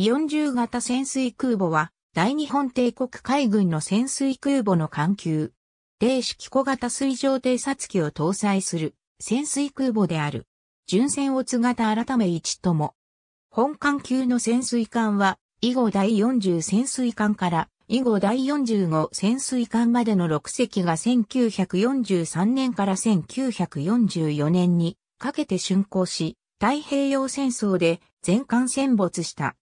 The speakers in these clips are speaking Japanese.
40型潜水空母は、大日本帝国海軍の潜水空母の艦級。零式小型水上偵察機を搭載する潜水空母である。巡船乙型改め1とも。本艦級の潜水艦は、以後第40潜水艦から以後第45潜水艦までの6隻が1943年から1944年にかけて竣工し、太平洋戦争で全艦戦没した。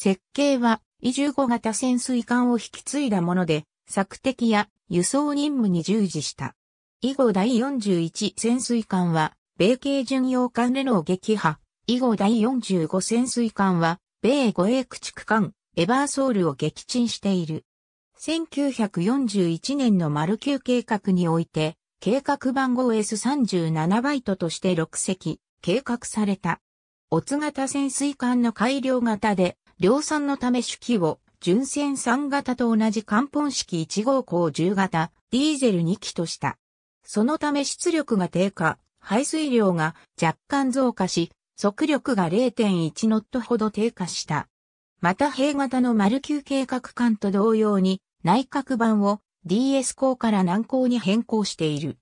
設計は、移住後型潜水艦を引き継いだもので、索敵や輸送任務に従事した。以後第41潜水艦は、米系巡洋艦レノー撃破。以後第45潜水艦は、米護衛駆逐艦、エバーソールを撃沈している。1941年のマル計画において、計画番号 S37 バイトとして6隻、計画された。オツ型潜水艦の改良型で、量産のため主機を純線3型と同じ関本式1号鋼10型、ディーゼル2機とした。そのため出力が低下、排水量が若干増加し、速力が0.1ノットほど低下した。また兵型の丸級計画艦と同様に内角版を DS 鋼から南鋼に変更している。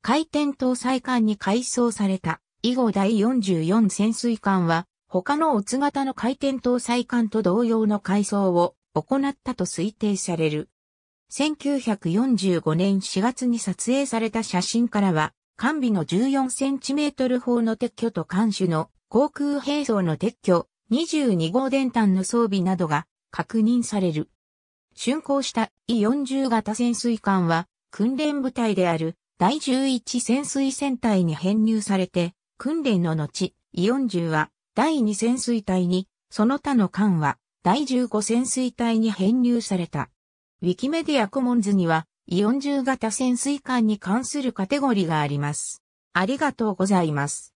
回転搭載艦に改装された以後第44潜水艦は他の乙型の回転搭載艦と同様の改装を行ったと推定される。1945年4月に撮影された写真からは、完備の14センチメートル砲の撤去と艦首の航空兵装の撤去、22号電端の装備などが確認される。竣工した E40 型潜水艦は訓練部隊である第11潜水戦隊に編入されて訓練の後、E40 は第2潜水隊に、その他の艦は、第15潜水隊に編入された。ウィキメディアコモンズには、イオン10型潜水艦に関するカテゴリーがあります。ありがとうございます。